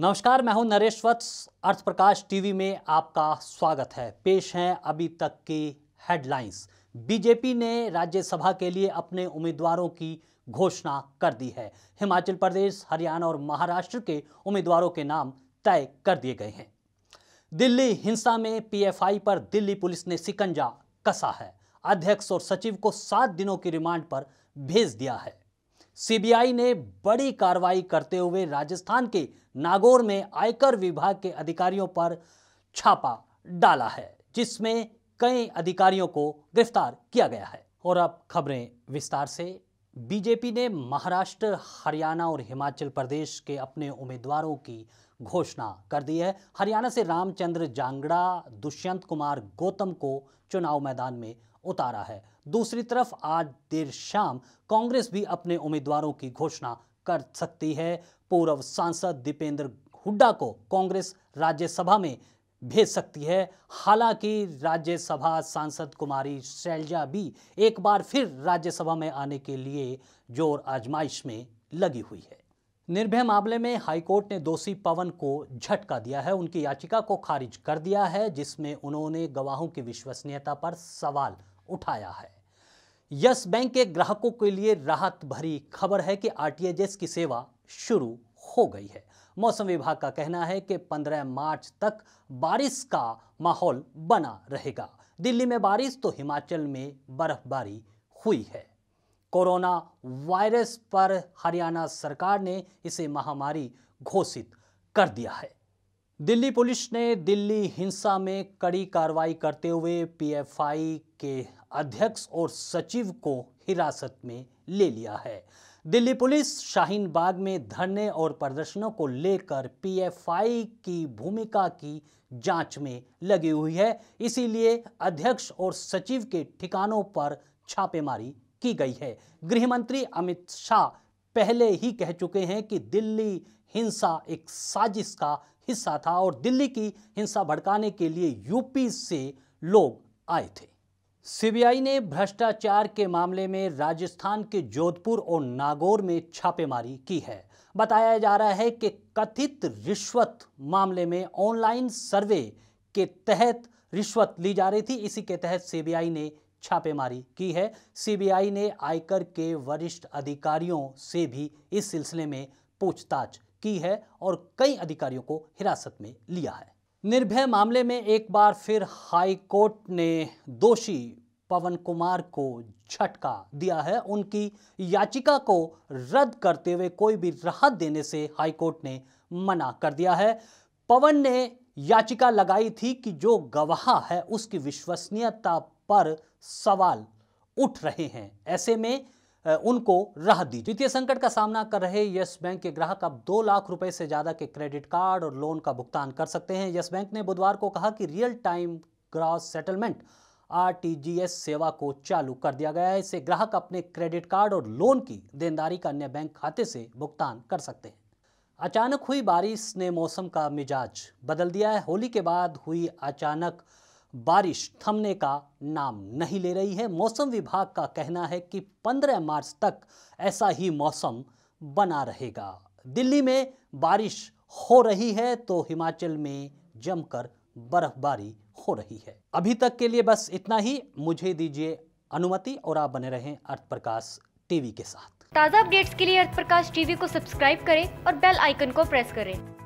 नमस्कार मैं हूं नरेश वत्स प्रकाश टीवी में आपका स्वागत है पेश हैं अभी तक की हेडलाइंस बीजेपी ने राज्यसभा के लिए अपने उम्मीदवारों की घोषणा कर दी है हिमाचल प्रदेश हरियाणा और महाराष्ट्र के उम्मीदवारों के नाम तय कर दिए गए हैं दिल्ली हिंसा में पीएफआई पर दिल्ली पुलिस ने सिकंजा कसा है अध्यक्ष और सचिव को सात दिनों की रिमांड पर भेज दिया है सीबीआई ने बड़ी कार्रवाई करते हुए राजस्थान के नागौर में आयकर विभाग के अधिकारियों पर छापा डाला है जिसमें कई अधिकारियों को गिरफ्तार किया गया है और अब खबरें विस्तार से बीजेपी ने महाराष्ट्र हरियाणा और हिमाचल प्रदेश के अपने उम्मीदवारों की घोषणा कर दी है हरियाणा से रामचंद्र जांगड़ा दुष्यंत कुमार गौतम को चुनाव मैदान में उतारा है दूसरी तरफ आज देर शाम कांग्रेस भी अपने उम्मीदवारों की घोषणा कर सकती है पूर्व सांसद दीपेंद्र हुड्डा को कांग्रेस राज्यसभा में भेज सकती है हालांकि राज्यसभा सांसद कुमारी शैलजा भी एक बार फिर राज्यसभा में आने के लिए जोर आजमाइश में लगी हुई है निर्भय मामले में हाईकोर्ट ने दोषी पवन को झटका दिया है उनकी याचिका को खारिज कर दिया है जिसमें उन्होंने गवाहों की विश्वसनीयता पर सवाल उठाया है यस बैंक के ग्राहकों के लिए राहत भरी खबर है कि आरटीएजएस की सेवा शुरू हो गई है मौसम विभाग का कहना है कि 15 मार्च तक बारिश का माहौल बना रहेगा दिल्ली में बारिश तो हिमाचल में बर्फबारी हुई है कोरोना वायरस पर हरियाणा सरकार ने इसे महामारी घोषित कर दिया है दिल्ली पुलिस ने दिल्ली हिंसा में कड़ी कार्रवाई करते हुए पीएफआई के अध्यक्ष और सचिव को हिरासत में ले लिया है दिल्ली पुलिस शाहीन बाग में धरने और प्रदर्शनों को लेकर पीएफआई की भूमिका की जांच में लगी हुई है इसीलिए अध्यक्ष और सचिव के ठिकानों पर छापेमारी की गई है गृह मंत्री अमित शाह पहले ही कह चुके हैं कि दिल्ली हिंसा एक साजिश का हिस्सा था और दिल्ली की हिंसा भड़काने के लिए यूपी से लोग आए थे सीबीआई ने भ्रष्टाचार के मामले में राजस्थान के जोधपुर और नागौर में छापेमारी की है बताया जा रहा है कि कथित रिश्वत मामले में ऑनलाइन सर्वे के तहत रिश्वत ली जा रही थी इसी के तहत सीबीआई ने छापेमारी की है सीबीआई ने आयकर के वरिष्ठ अधिकारियों से भी इस सिलसिले में पूछताछ की है और कई अधिकारियों को हिरासत में लिया है निर्भय मामले में एक बार फिर हाई कोर्ट ने दोषी पवन कुमार को झटका दिया है उनकी याचिका को रद्द करते हुए कोई भी राहत देने से हाई कोर्ट ने मना कर दिया है पवन ने याचिका लगाई थी कि जो गवाह है उसकी विश्वसनीयता पर सवाल उठ रहे हैं ऐसे में उनको राह दी वित्तीय संकट का सामना कर रहे यस बैंक के ग्राहक अब दो लाख रुपए से ज्यादा के क्रेडिट कार्ड और लोन का भुगतान कर सकते हैं यस बैंक ने बुधवार को कहा कि real time gross settlement RTGS सेवा को चालू कर दिया गया है इससे ग्राहक अपने क्रेडिट कार्ड और लोन की देनदारी का अन्य बैंक खाते से भुगतान कर सकते हैं अचानक हुई बारिश ने मौसम का मिजाज बदल दिया है होली के बाद हुई अचानक बारिश थमने का नाम नहीं ले रही है मौसम विभाग का कहना है कि 15 मार्च तक ऐसा ही मौसम बना रहेगा दिल्ली में बारिश हो रही है तो हिमाचल में जमकर बर्फबारी हो रही है अभी तक के लिए बस इतना ही मुझे दीजिए अनुमति और आप बने रहें अर्थ प्रकाश टीवी के साथ ताज़ा अपडेट्स के लिए अर्थ प्रकाश टीवी को सब्सक्राइब करें और बेल आइकन को प्रेस करें